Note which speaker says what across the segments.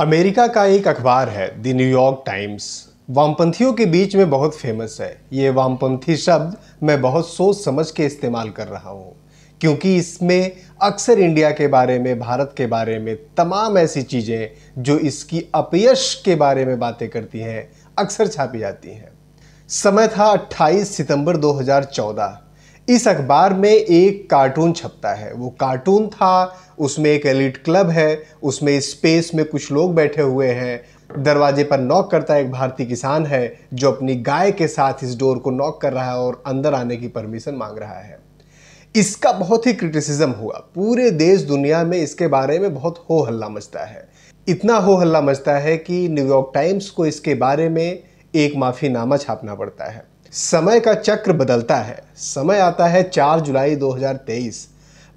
Speaker 1: America का एक अखबार है द न्यूयॉर्क टाइम्स वामपंथियों के बीच में बहुत फेमस है ये वामपंथी शब्द मैं बहुत सोच समझ के इस्तेमाल कर रहा हूँ क्योंकि इसमें अक्सर इंडिया के बारे में भारत के बारे में तमाम ऐसी चीज़ें जो इसकी अपयश के बारे में बातें करती हैं अक्सर छापी जाती हैं समय था 28 सितंबर 2014 इस अखबार में एक कार्टून छपता है वो कार्टून था उसमें एक एलिट क्लब है उसमें स्पेस में कुछ लोग बैठे हुए हैं दरवाजे पर नॉक करता एक भारतीय किसान है जो अपनी गाय के साथ इस डोर को नॉक कर रहा है और अंदर आने की परमिशन मांग रहा है इसका बहुत ही क्रिटिसिज्म हुआ पूरे देश दुनिया में इसके बारे में बहुत हो हल्ला मचता है इतना हो हल्ला मचता है कि न्यूयॉर्क टाइम्स को इसके बारे में एक माफ़ीनामा छापना पड़ता है समय का चक्र बदलता है समय आता है 4 जुलाई 2023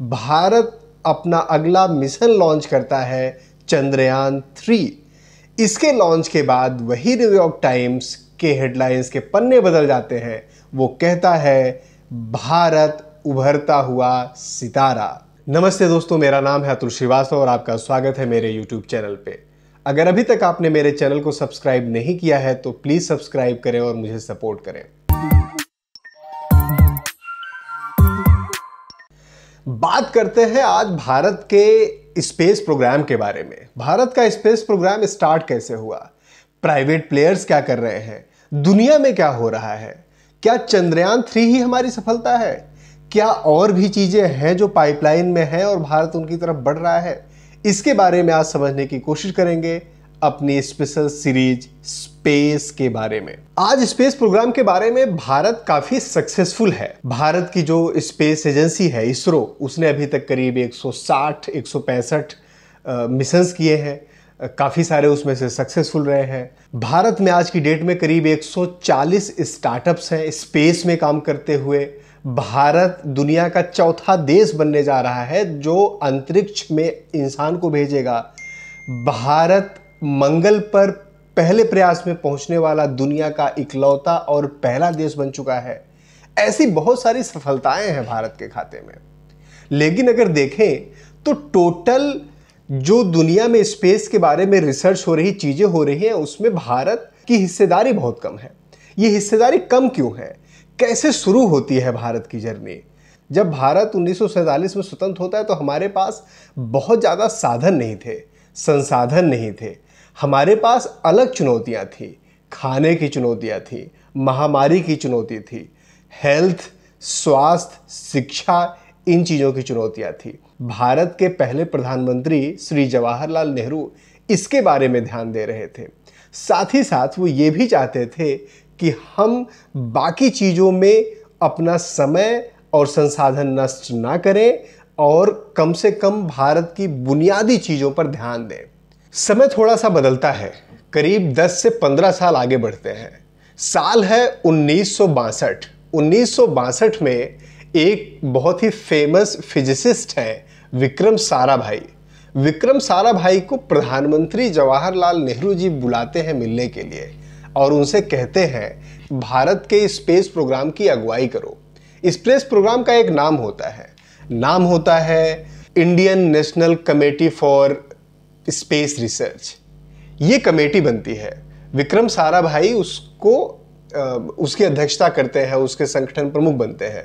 Speaker 1: भारत अपना अगला मिशन लॉन्च करता है चंद्रयान थ्री इसके लॉन्च के बाद वही न्यूयॉर्क टाइम्स के हेडलाइंस के पन्ने बदल जाते हैं वो कहता है भारत उभरता हुआ सितारा नमस्ते दोस्तों मेरा नाम है अतुल श्रीवास्तव और आपका स्वागत है मेरे YouTube चैनल पे अगर अभी तक आपने मेरे चैनल को सब्सक्राइब नहीं किया है तो प्लीज़ सब्सक्राइब करें और मुझे सपोर्ट करें बात करते हैं आज भारत के स्पेस प्रोग्राम के बारे में भारत का स्पेस प्रोग्राम स्टार्ट कैसे हुआ प्राइवेट प्लेयर्स क्या कर रहे हैं दुनिया में क्या हो रहा है क्या चंद्रयान थ्री ही हमारी सफलता है क्या और भी चीज़ें हैं जो पाइपलाइन में हैं और भारत उनकी तरफ बढ़ रहा है इसके बारे में आज समझने की कोशिश करेंगे अपनी स्पेशल सीरीज स्पेस के बारे में आज स्पेस प्रोग्राम के बारे में भारत काफी सक्सेसफुल है भारत की जो स्पेस एजेंसी है इसरो उसने अभी तक करीब 160 165 मिशंस किए हैं काफ़ी सारे उसमें से सक्सेसफुल रहे हैं भारत में आज की डेट में करीब 140 स्टार्टअप्स हैं स्पेस में काम करते हुए भारत दुनिया का चौथा देश बनने जा रहा है जो अंतरिक्ष में इंसान को भेजेगा भारत मंगल पर पहले प्रयास में पहुंचने वाला दुनिया का इकलौता और पहला देश बन चुका है ऐसी बहुत सारी सफलताएं हैं भारत के खाते में लेकिन अगर देखें तो टोटल जो दुनिया में स्पेस के बारे में रिसर्च हो रही चीज़ें हो रही हैं उसमें भारत की हिस्सेदारी बहुत कम है ये हिस्सेदारी कम क्यों है कैसे शुरू होती है भारत की जर्नी जब भारत उन्नीस में स्वतंत्र होता है तो हमारे पास बहुत ज़्यादा साधन नहीं थे संसाधन नहीं थे हमारे पास अलग चुनौतियाँ थी खाने की चुनौतियाँ थी महामारी की चुनौती थी हेल्थ स्वास्थ्य शिक्षा इन चीज़ों की चुनौतियाँ थी भारत के पहले प्रधानमंत्री श्री जवाहरलाल नेहरू इसके बारे में ध्यान दे रहे थे साथ ही साथ वो ये भी चाहते थे कि हम बाकी चीज़ों में अपना समय और संसाधन नष्ट ना करें और कम से कम भारत की बुनियादी चीज़ों पर ध्यान दें समय थोड़ा सा बदलता है करीब 10 से 15 साल आगे बढ़ते हैं साल है उन्नीस सौ में एक बहुत ही फेमस फिजिसिस्ट हैं विक्रम साराभाई विक्रम साराभाई को प्रधानमंत्री जवाहरलाल नेहरू जी बुलाते हैं मिलने के लिए और उनसे कहते हैं भारत के स्पेस प्रोग्राम की अगुवाई करो स्पेस प्रोग्राम का एक नाम होता है नाम होता है Indian National Committee for Space Research ये कमेटी बनती है विक्रम सारा भाई उसको उसकी अध्यक्षता करते हैं उसके संगठन प्रमुख बनते हैं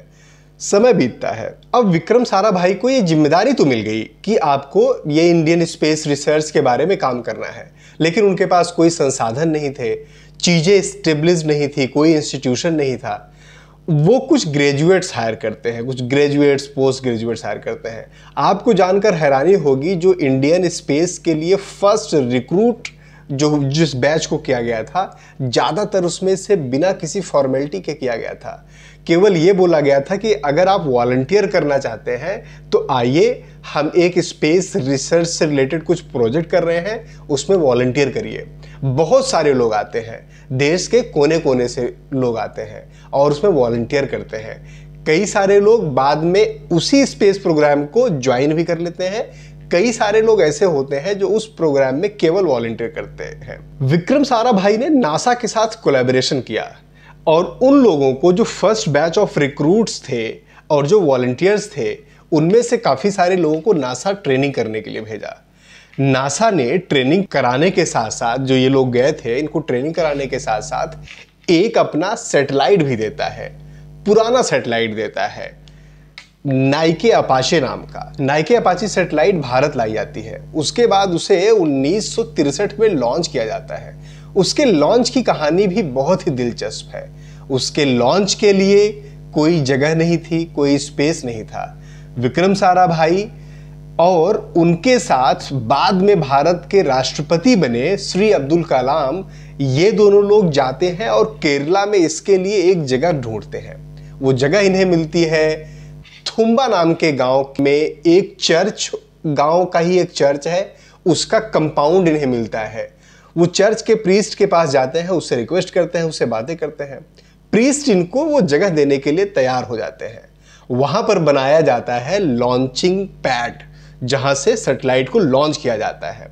Speaker 1: समय बीतता है अब विक्रम सारा भाई को ये जिम्मेदारी तो मिल गई कि आपको ये इंडियन स्पेस रिसर्च के बारे में काम करना है लेकिन उनके पास कोई संसाधन नहीं थे चीज़ें स्टेब्लिश नहीं थी कोई इंस्टीट्यूशन नहीं था वो कुछ ग्रेजुएट्स हायर करते हैं कुछ ग्रेजुएट्स पोस्ट ग्रेजुएट्स हायर करते हैं आपको जानकर हैरानी होगी जो इंडियन स्पेस के लिए फर्स्ट रिक्रूट जो जिस बैच को किया गया था ज़्यादातर उसमें से बिना किसी फॉर्मेलिटी के किया गया था केवल ये बोला गया था कि अगर आप वॉल्टियर करना चाहते हैं तो आइए हम एक स्पेस रिसर्च से रिलेटेड कुछ प्रोजेक्ट कर रहे हैं उसमें वॉल्टियर करिए बहुत सारे लोग आते हैं देश के कोने कोने से लोग आते हैं और उसमें वॉल्टियर करते हैं कई सारे लोग बाद में उसी स्पेस प्रोग्राम को ज्वाइन भी कर लेते हैं कई सारे लोग ऐसे होते हैं जो उस प्रोग्राम में केवल वॉल्टियर करते हैं विक्रम सारा भाई ने नासा के साथ कोलेबोरेशन किया और उन लोगों को जो फर्स्ट बैच ऑफ रिक्रूट्स थे और जो वॉल्टियर्स थे उनमें से काफ़ी सारे लोगों को नासा ट्रेनिंग करने के लिए भेजा नासा ने ट्रेनिंग कराने के साथ साथ जो ये लोग गए थे इनको ट्रेनिंग कराने के साथ साथ एक अपना सेटेलाइट भी देता है पुराना सेटेलाइट देता है नाइके अपाचे नाम का नाइके अपाचे सेटेलाइट भारत लाई जाती है उसके बाद उसे उन्नीस में लॉन्च किया जाता है उसके लॉन्च की कहानी भी बहुत ही दिलचस्प है उसके लॉन्च के लिए कोई जगह नहीं थी कोई स्पेस नहीं था विक्रम सारा भाई और उनके साथ बाद में भारत के राष्ट्रपति बने श्री अब्दुल कलाम ये दोनों लोग जाते हैं और केरला में इसके लिए एक जगह ढूंढते हैं वो जगह इन्हें मिलती है थुम्बा नाम के गांव में एक चर्च गांव का ही एक चर्च है उसका कंपाउंड इन्हें मिलता है वो चर्च के प्रीस्ट के पास जाते हैं उससे रिक्वेस्ट करते हैं उससे बातें करते हैं प्रीस्ट इनको वो जगह देने के लिए तैयार हो जाते हैं वहां पर बनाया जाता है लॉन्चिंग पैड जहां से सेटेलाइट को लॉन्च किया जाता है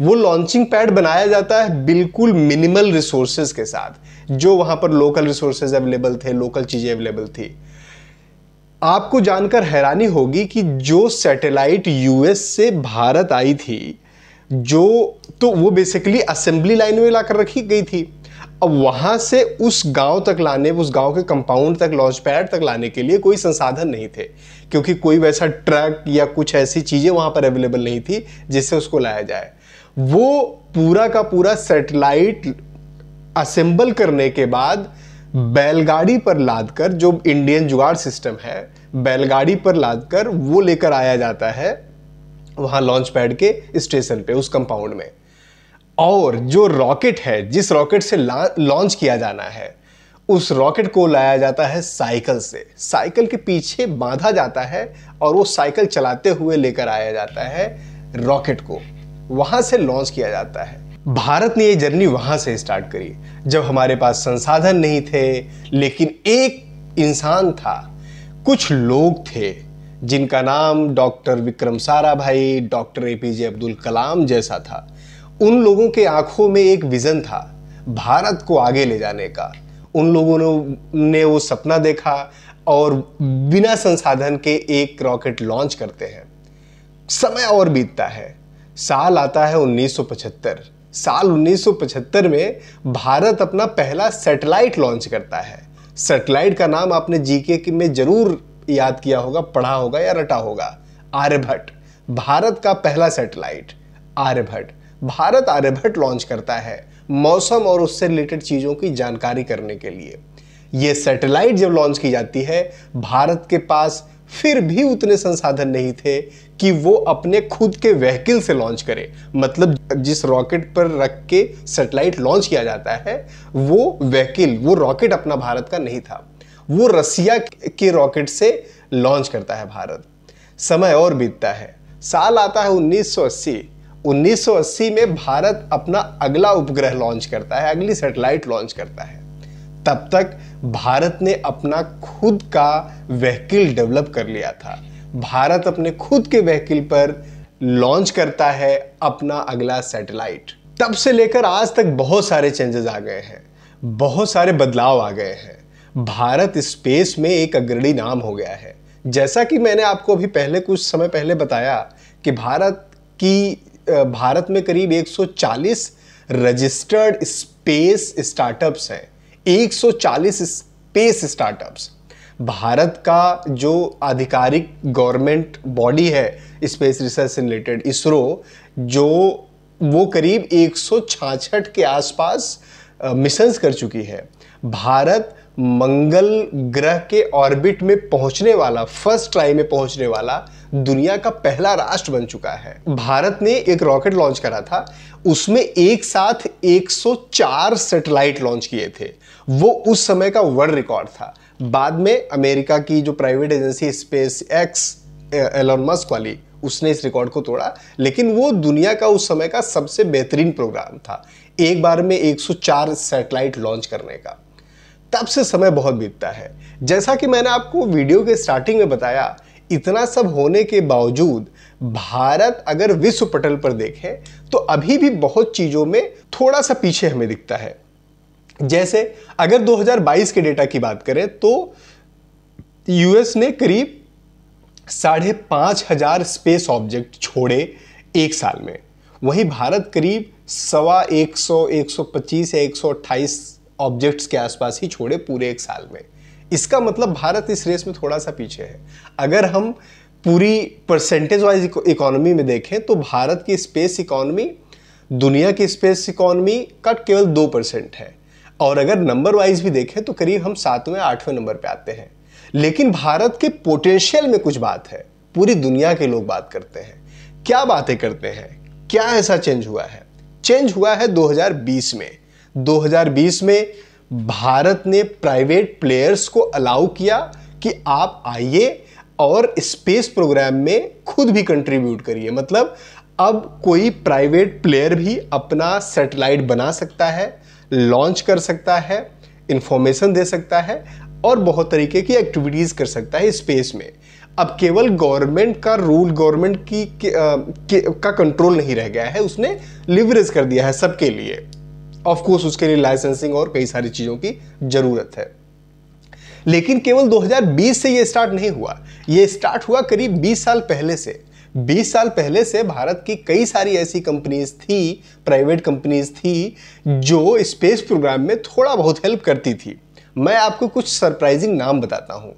Speaker 1: वो लॉन्चिंग पैड बनाया जाता है बिल्कुल मिनिमल रिसोर्सेज के साथ जो वहां पर लोकल रिसोर्सेज अवेलेबल थे लोकल चीज़ें अवेलेबल थी आपको जानकर हैरानी होगी कि जो सैटेलाइट यूएस से भारत आई थी जो तो वो बेसिकली असेंबली लाइन में लाकर रखी गई थी अब वहाँ से उस गांव तक लाने उस गांव के कंपाउंड तक लॉन्च पैड तक लाने के लिए कोई संसाधन नहीं थे क्योंकि कोई वैसा ट्रक या कुछ ऐसी चीज़ें वहाँ पर अवेलेबल नहीं थी जिससे उसको लाया जाए वो पूरा का पूरा सेटेलाइट असेंबल करने के बाद बैलगाड़ी पर लाद कर जो इंडियन जुगाड़ सिस्टम है बैलगाड़ी पर लाद कर वो लेकर आया जाता है वहाँ लॉन्च पैड के स्टेशन पे उस कंपाउंड में और जो रॉकेट है जिस रॉकेट से लॉन्च किया जाना है उस रॉकेट को लाया जाता है साइकिल से साइकिल के पीछे बांधा जाता है और वो साइकिल चलाते हुए लेकर आया जाता है रॉकेट को वहां से लॉन्च किया जाता है भारत ने ये जर्नी वहां से स्टार्ट करी जब हमारे पास संसाधन नहीं थे लेकिन एक इंसान था कुछ लोग थे जिनका नाम doctor Vikram Sarabhai doctor A P J Abdul Kalam जैसा था उन लोगों के आंखों में एक विज़न था भारत को आगे ले जाने का उन लोगों ने वो सपना देखा और बिना संसाधन के एक रॉकेट लॉन्च करते हैं समय और बीतता है साल आता है 1975 साल 1975 में भारत अपना पहला सैटेलाइट लॉन्च करता है सैटेलाइट का नाम आपने जीके में ज़रूर याद किया होगा पढ़ा होगा या रटा होगा आर्यभट्ट भारत का पहला सैटेलाइट आर्यभट्ट भारत आर्यभट्ट लॉन्च करता है मौसम और उससे रिलेटेड चीज़ों की जानकारी करने के लिए यह सैटेलाइट जब लॉन्च की जाती है भारत के पास फिर भी उतने संसाधन नहीं थे कि वो अपने खुद के व्हीकल से लॉन्च करे मतलब जिस रॉकेट पर रख के सैटेलाइट लॉन्च किया जाता है वो व्हीकल वो रॉकेट अपना भारत का नहीं था वो रसिया के रॉकेट से लॉन्च करता है भारत समय और बीतता है साल आता है 1980 1980 में भारत अपना अगला उपग्रह लॉन्च करता है अगली सैटेलाइट लॉन्च करता है तब तक भारत ने अपना खुद का व्हीकल डेवलप कर लिया था भारत अपने खुद के व्हीकल पर लॉन्च करता है अपना अगला सैटेलाइट तब से लेकर आज तक बहुत सारे चेंजेस आ गए हैं बहुत सारे बदलाव आ गए हैं भारत स्पेस में एक अग्रणी नाम हो गया है जैसा कि मैंने आपको अभी पहले कुछ समय पहले बताया कि भारत की भारत में करीब 140 रजिस्टर्ड स्पेस स्टार्टअप्स हैं 140 स्पेस स्टार्टअप्स भारत का जो आधिकारिक गवर्नमेंट बॉडी है स्पेस रिसर्च से रिलेटेड इसरो जो वो करीब एक के आसपास मिशंस कर चुकी है भारत मंगल ग्रह के ऑर्बिट में पहुंचने वाला फर्स्ट ट्राई में पहुंचने वाला दुनिया का पहला राष्ट्र बन चुका है भारत ने एक रॉकेट लॉन्च करा था उसमें एक साथ 104 सैटेलाइट लॉन्च किए थे वो उस समय का वर्ल्ड रिकॉर्ड था बाद में अमेरिका की जो private agency SpaceX Elon Musk वाली उसने इस रिकॉर्ड को तोड़ा लेकिन वो दुनिया का उस समय का सबसे बेहतरीन प्रोग्राम था एक बार में 104 सैटेलाइट लॉन्च करने का तब से समय बहुत बीतता है जैसा कि मैंने आपको वीडियो के स्टार्टिंग में बताया इतना सब होने के बावजूद भारत अगर विश्व पटल पर देखें तो अभी भी बहुत चीज़ों में थोड़ा सा पीछे हमें दिखता है जैसे अगर 2022 के डेटा की बात करें तो यूएस ने करीब साढ़े पांच हजार स्पेस ऑब्जेक्ट छोड़े एक साल में वहीं भारत करीब सवा एक सौ एक सौ पच्चीस या एक सौ अट्ठाईस ऑब्जेक्ट्स के आसपास ही छोड़े पूरे एक साल में इसका मतलब भारत इस रेस में थोड़ा सा पीछे है अगर हम पूरी परसेंटेज वाइज इकोनॉमी में देखें तो भारत की स्पेस इकोनॉमी दुनिया की स्पेस इकोनॉमी का केवल दो परसेंट है और अगर नंबर वाइज भी देखें तो करीब हम सातवें आठवें नंबर पे आते हैं लेकिन भारत के पोटेंशियल में कुछ बात है पूरी दुनिया के लोग बात करते हैं क्या बातें करते हैं क्या ऐसा चेंज हुआ है चेंज हुआ है 2020 में 2020 में भारत ने प्राइवेट प्लेयर्स को अलाउ किया कि आप आइए और स्पेस प्रोग्राम में खुद भी कंट्रीब्यूट करिए मतलब अब कोई प्राइवेट प्लेयर भी अपना सैटेलाइट बना सकता है लॉन्च कर सकता है इन्फॉर्मेशन दे सकता है और बहुत तरीके की एक्टिविटीज़ कर सकता है स्पेस में अब केवल गवर्नमेंट का रूल गवर्नमेंट की के, के, का कंट्रोल नहीं रह गया है उसने लिवरेज कर दिया है सबके लिए ऑफकोर्स उसके लिए लाइसेंसिंग और कई सारी चीज़ों की ज़रूरत है लेकिन केवल 2020 से यह स्टार्ट नहीं हुआ यह स्टार्ट हुआ करीब 20 साल पहले से 20 साल पहले से भारत की कई सारी ऐसी कंपनीज थी प्राइवेट कंपनीज थी जो स्पेस प्रोग्राम में थोड़ा बहुत हेल्प करती थी मैं आपको कुछ सरप्राइजिंग नाम बताता हूं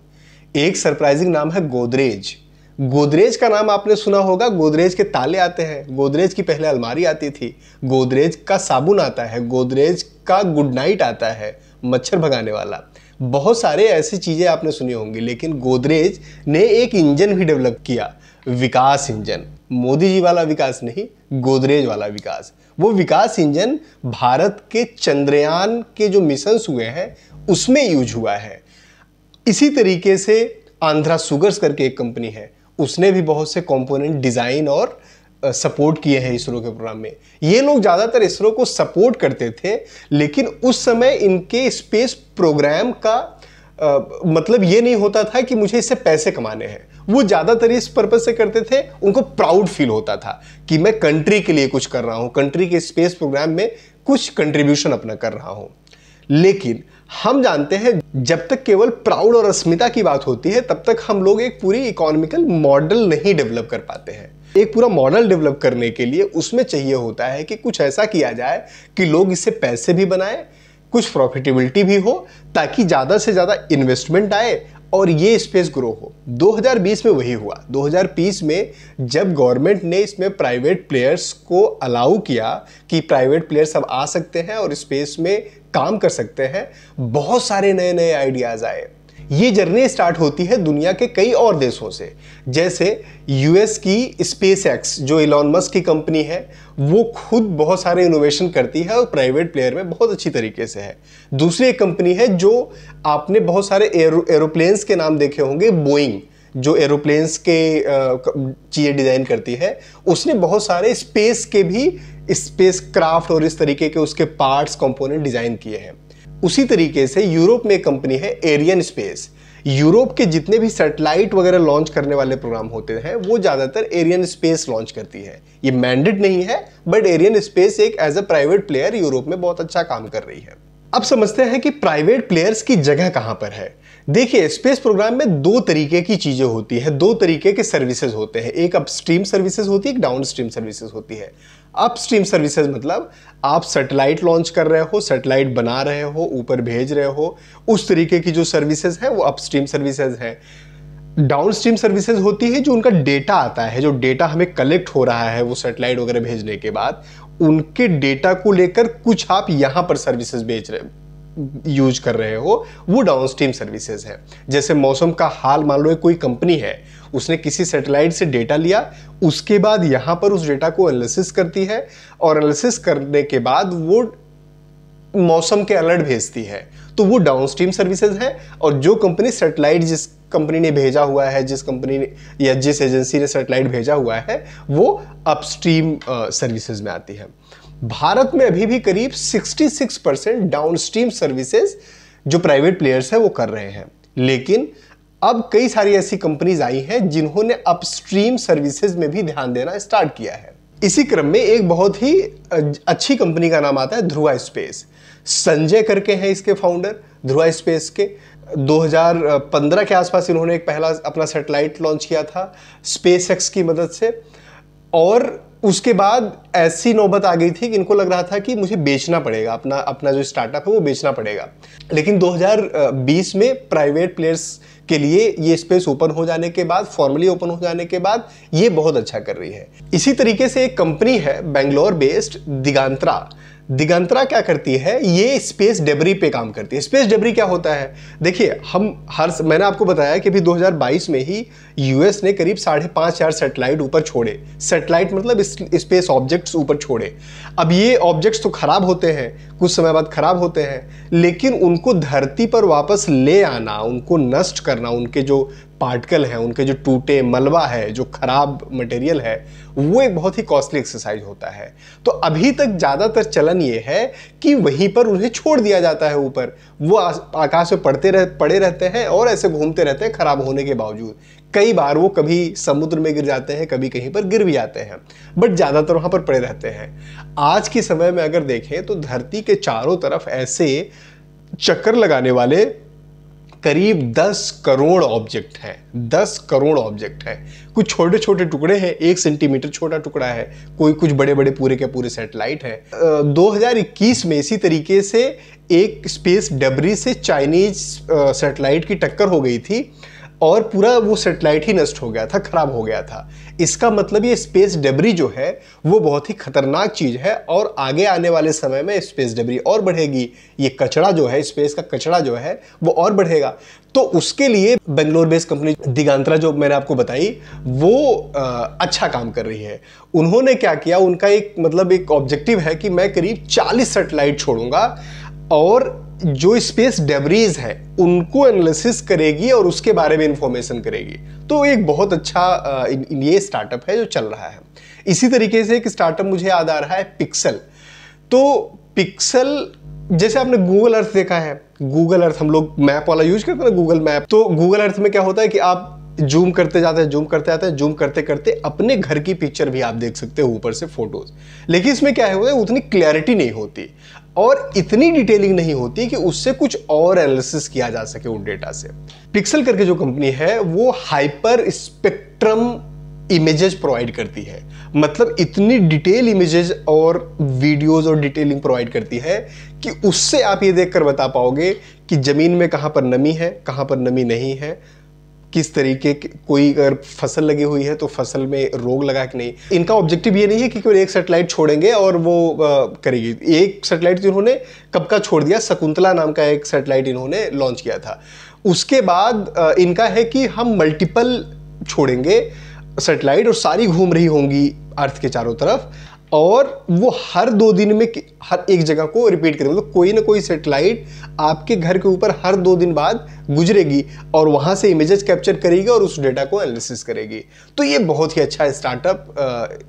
Speaker 1: एक सरप्राइजिंग नाम है गोदरेज गोदरेज का नाम आपने सुना होगा गोदरेज के ताले आते हैं गोदरेज की पहले अलमारी आती थी गोदरेज का साबुन आता है गोदरेज का गुड नाइट आता है मच्छर भगाने वाला बहुत सारे ऐसी चीज़ें आपने सुनी होंगी लेकिन गोदरेज ने एक इंजन भी डेवलप किया विकास इंजन मोदी जी वाला विकास नहीं गोदरेज वाला विकास वो विकास इंजन भारत के चंद्रयान के जो मिशंस हुए हैं उसमें यूज हुआ है इसी तरीके से आंध्रा सुगर्स करके एक कंपनी है उसने भी बहुत से कंपोनेंट डिज़ाइन और सपोर्ट किए हैं इसरो के प्रोग्राम में ये लोग ज़्यादातर इसरो को सपोर्ट करते थे लेकिन उस समय इनके स्पेस प्रोग्राम का आ, मतलब ये नहीं होता था कि मुझे इससे पैसे कमाने हैं वो ज़्यादातर इस पर्पज़ से करते थे उनको प्राउड फील होता था कि मैं कंट्री के लिए कुछ कर रहा हूँ कंट्री के स्पेस प्रोग्राम में कुछ कंट्रीब्यूशन अपना कर रहा हूँ लेकिन हम जानते हैं जब तक केवल प्राउड और अस्मिता की बात होती है तब तक हम लोग एक पूरी इकोनॉमिकल मॉडल नहीं डेवलप कर पाते हैं एक पूरा मॉडल डेवलप करने के लिए उसमें चाहिए होता है कि कुछ ऐसा किया जाए कि लोग इससे पैसे भी बनाए कुछ प्रॉफिटेबिलिटी भी हो ताकि ज़्यादा से ज़्यादा इन्वेस्टमेंट आए और ये स्पेस ग्रो हो 2020 में वही हुआ 2020 में जब गवर्नमेंट ने इसमें प्राइवेट प्लेयर्स को अलाउ किया कि प्राइवेट प्लेयर्स अब आ सकते हैं और स्पेस में काम कर सकते हैं बहुत सारे नए नए आइडियाज़ आए ये जर्नी स्टार्ट होती है दुनिया के कई और देशों से जैसे यूएस की स्पेस एक्स जो इलॉन मस्क की कंपनी है वो खुद बहुत सारे इनोवेशन करती है और प्राइवेट प्लेयर में बहुत अच्छी तरीके से है दूसरी एक कंपनी है जो आपने बहुत सारे एरो एरोप्लेन्स के नाम देखे होंगे बोइंग जो एरोप्लेन्स के चीज़ें डिज़ाइन करती है उसने बहुत सारे स्पेस के भी स्पेस क्राफ्ट और इस तरीके के उसके पार्ट्स कंपोनेंट डिज़ाइन किए हैं उसी तरीके से यूरोप में एक कंपनी है एरियन स्पेस यूरोप के जितने भी सैटेलाइट वगैरह लॉन्च करने वाले प्रोग्राम होते हैं वो ज़्यादातर एरियन स्पेस लॉन्च करती है ये मैंडेड नहीं है बट एरियन स्पेस एक as a private player Europe में बहुत अच्छा काम कर रही है अब समझते हैं कि प्राइवेट प्लेयर्स की जगह कहां पर है देखिए स्पेस प्रोग्राम में दो तरीके की चीज़ें होती है दो तरीके के सर्विसेज होते हैं एक अपस्ट्रीम सर्विसेज होती है एक डाउनस्ट्रीम सर्विसेज होती है अपस्ट्रीम सर्विसेज मतलब आप सैटेलाइट लॉन्च कर रहे हो सैटेलाइट बना रहे हो ऊपर भेज रहे हो उस तरीके की जो सर्विसेज है वो अपस्ट्रीम सर्विसेज है डाउन स्ट्रीम सर्विसेज होती है जो उनका डेटा आता है जो डेटा हमें कलेक्ट हो रहा है वो सेटेलाइट वगैरह भेजने के बाद उनके डेटा को लेकर कुछ आप यहां पर सर्विसेज भेज रहे यूज कर रहे हो वो डाउन स्ट्रीम सर्विसेज है जैसे मौसम का हाल मान लो कोई कंपनी है उसने किसी सेटेलाइट से डेटा लिया उसके बाद यहाँ पर उस डेटा को एनालिसिस करती है और एनालिसिस करने के बाद वो मौसम के अलर्ट भेजती है तो वो डाउन स्ट्रीम सर्विसेज है और जो कंपनी सेटेलाइट जिस कंपनी ने भेजा हुआ है जिस कंपनी ने या जिस एजेंसी ने सेटेलाइट भेजा हुआ है वो अपस्ट्रीम सर्विसेज में आती है भारत में अभी भी करीब 66 परसेंट डाउन स्ट्रीम सर्विसेज जो प्राइवेट प्लेयर्स हैं वो कर रहे हैं लेकिन अब कई सारी ऐसी कंपनीज आई हैं जिन्होंने अपस्ट्रीम सर्विसेज में भी ध्यान देना स्टार्ट किया है इसी क्रम में एक बहुत ही अच्छी कंपनी का नाम आता है ध्रुवा स्पेस संजय करके हैं इसके फाउंडर ध्रुवा स्पेस के 2015 के आसपास इन्होंने एक पहला अपना सेटेलाइट लॉन्च किया था स्पेस एक्स की मदद से और उसके बाद ऐसी नौबत आ गई थी कि इनको लग रहा था कि मुझे बेचना पड़ेगा अपना अपना जो स्टार्टअप है वो बेचना पड़ेगा लेकिन 2020 में प्राइवेट प्लेयर्स के लिए ये स्पेस ओपन हो जाने के बाद फॉर्मली ओपन हो जाने के बाद ये बहुत अच्छा कर रही है इसी तरीके से एक कंपनी है बेंगलोर बेस्ड दिगांतरा दिगंतरा क्या करती है ये स्पेस डेबरी पे काम करती है स्पेस डेबरी क्या होता है देखिए हम हर मैंने आपको बताया कि अभी 2022 में ही यूएस ने करीब साढ़े पाँच हज़ार सेटेलाइट ऊपर छोड़े सेटेलाइट मतलब स्पेस ऑब्जेक्ट्स ऊपर छोड़े अब ये ऑब्जेक्ट्स तो ख़राब होते हैं कुछ समय बाद ख़राब होते हैं लेकिन उनको धरती पर वापस ले आना उनको नष्ट करना उनके जो पार्टिकल हैं उनके जो टूटे मलबा है जो ख़राब मटेरियल है वो एक बहुत ही कॉस्टली एक्सरसाइज होता है तो अभी तक ज़्यादातर चलन ये है कि वहीं पर उन्हें छोड़ दिया जाता है ऊपर वो आकाश में पड़ते रह पड़े रहते हैं और ऐसे घूमते रहते हैं ख़राब होने के बावजूद कई बार वो कभी समुद्र में गिर जाते हैं कभी कहीं पर गिर भी जाते हैं बट ज़्यादातर वहाँ पर पड़े रहते हैं आज के समय में अगर देखें तो धरती के चारों तरफ ऐसे चक्कर लगाने वाले करीब 10 करोड़ ऑब्जेक्ट हैं 10 करोड़ ऑब्जेक्ट हैं कुछ छोटे छोटे टुकड़े हैं एक सेंटीमीटर छोटा टुकड़ा है कोई कुछ बड़े बड़े पूरे के पूरे सैटेलाइट हैं 2021 में इसी तरीके से एक स्पेस डबरी से चाइनीज सैटेलाइट की टक्कर हो गई थी और पूरा वो सेटेलाइट ही नष्ट हो गया था खराब हो गया था इसका मतलब ये स्पेस डेबरी जो है वो बहुत ही खतरनाक चीज़ है और आगे आने वाले समय में स्पेस डेबरी और बढ़ेगी ये कचरा जो है स्पेस का कचरा जो है वो और बढ़ेगा तो उसके लिए बेंगलोर बेस्ड कंपनी दिगांतरा जो मैंने आपको बताई वो आ, अच्छा काम कर रही है उन्होंने क्या किया उनका एक मतलब एक ऑब्जेक्टिव है कि मैं करीब 40 सेटेलाइट छोड़ूंगा और जो स्पेस डेबरीज है उनको एनालिसिस करेगी और उसके बारे में इंफॉर्मेशन करेगी तो एक बहुत अच्छा ये स्टार्टअप है जो चल रहा है इसी तरीके से एक स्टार्टअप मुझे याद आ रहा है पिक्सल तो पिक्सल जैसे आपने गूगल अर्थ देखा है गूगल अर्थ हम लोग मैप वाला यूज करते हैं गूगल मैप तो गूगल अर्थ में क्या होता है कि आप जूम करते जाते हैं जूम करते जाते हैं जूम करते करते अपने घर की पिक्चर भी आप देख सकते हो ऊपर से फोटोज लेकिन इसमें क्या है उतनी क्लैरिटी नहीं होती और इतनी डिटेलिंग नहीं होती कि उससे कुछ और एनालिसिस किया जा सके उन डेटा से पिक्सल करके जो कंपनी है वो हाइपर स्पेक्ट्रम इमेजेस प्रोवाइड करती है मतलब इतनी डिटेल इमेजेस और वीडियोस और डिटेलिंग प्रोवाइड करती है कि उससे आप ये देखकर बता पाओगे कि ज़मीन में कहां पर नमी है कहां पर नमी नहीं है किस तरीके कोई अगर फसल लगी हुई है तो फसल में रोग लगा कि नहीं इनका ऑब्जेक्टिव ये नहीं है कि केवल एक सेटेलाइट छोड़ेंगे और वो करेगी एक सेटेलाइट इन्होंने कब का छोड़ दिया शकुंतला नाम का एक सेटेलाइट इन्होंने लॉन्च किया था उसके बाद आ, इनका है कि हम मल्टीपल छोड़ेंगे सेटेलाइट और सारी घूम रही होंगी अर्थ के चारों तरफ और वो हर दो दिन में हर एक जगह को रिपीट करेंगे मतलब तो कोई ना कोई सेटेलाइट आपके घर के ऊपर हर दो दिन बाद गुजरेगी और वहां से इमेजेस कैप्चर करेगी और उस डेटा को एनालिसिस करेगी तो ये बहुत ही अच्छा स्टार्टअप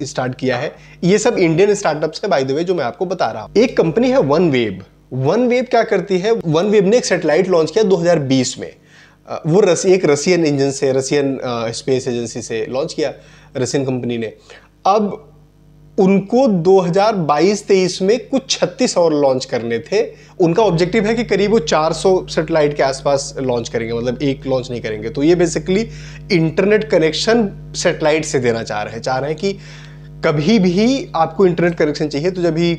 Speaker 1: स्टार्ट किया है ये सब इंडियन स्टार्टअप है बाय द वे जो मैं आपको बता रहा हूँ एक कंपनी है वन वेब वन वेब क्या करती है वन वेब ने एक सेटेलाइट लॉन्च किया 2020 में वो रस एक रसियन इंजन से रसियन स्पेस एजेंसी से लॉन्च किया रसियन कंपनी ने अब उनको 2022-23 में कुछ 36 और लॉन्च करने थे उनका ऑब्जेक्टिव है कि करीब वो 400 सेटेलाइट के आसपास लॉन्च करेंगे मतलब एक लॉन्च नहीं करेंगे तो ये बेसिकली इंटरनेट कनेक्शन सेटेलाइट से देना चाह रहे हैं चाह रहे हैं कि कभी भी आपको इंटरनेट कनेक्शन चाहिए तो जब भी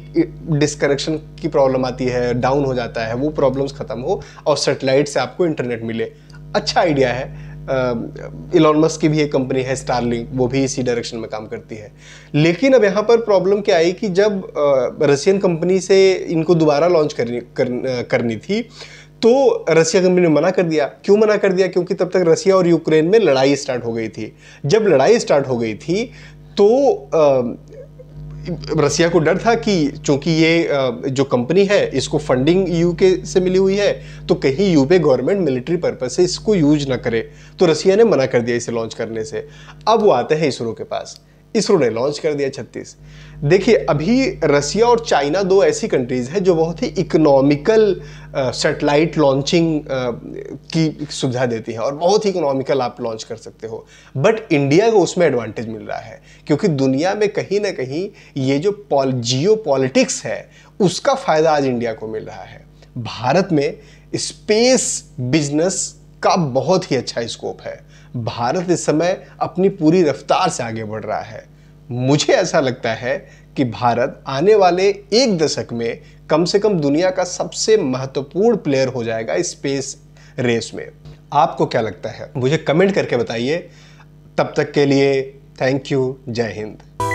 Speaker 1: डिसकनेक्शन की प्रॉब्लम आती है डाउन हो जाता है वो प्रॉब्लम्स ख़त्म हो और सेटेलाइट से आपको इंटरनेट मिले अच्छा आइडिया है इलॉन मस्क की भी एक कंपनी है स्टारलिंक वो भी इसी डायरेक्शन में काम करती है लेकिन अब यहाँ पर प्रॉब्लम क्या आई कि जब रशियन कंपनी से इनको दोबारा लॉन्च करनी कर, करनी थी तो रसिया कंपनी ने मना कर दिया क्यों मना कर दिया क्योंकि तब तक रसिया और यूक्रेन में लड़ाई स्टार्ट हो गई थी जब लड़ाई स्टार्ट हो गई थी तो रसिया को डर था कि चूंकि ये जो कंपनी है इसको फंडिंग यूके से मिली हुई है तो कहीं यूपे गवर्नमेंट मिलिट्री पर्पज से इसको यूज ना करे तो रसिया ने मना कर दिया इसे लॉन्च करने से अब वो आते हैं इसरो के पास इसरो ने लॉन्च कर दिया छत्तीस देखिए अभी रसिया और चाइना दो ऐसी कंट्रीज़ हैं जो बहुत ही इकोनॉमिकल सेटेलाइट लॉन्चिंग की सुविधा देती है और बहुत ही इकोनॉमिकल आप लॉन्च कर सकते हो बट इंडिया को उसमें एडवांटेज मिल रहा है क्योंकि दुनिया में कहीं ना कहीं ये जो पॉल जियो पॉलिटिक्स है उसका फ़ायदा आज इंडिया को मिल रहा है भारत में स्पेस बिजनेस का बहुत ही अच्छा स्कोप है भारत इस समय अपनी पूरी रफ्तार से आगे बढ़ रहा है मुझे ऐसा लगता है कि भारत आने वाले एक दशक में कम से कम दुनिया का सबसे महत्वपूर्ण प्लेयर हो जाएगा स्पेस रेस में आपको क्या लगता है मुझे कमेंट करके बताइए तब तक के लिए थैंक यू जय हिंद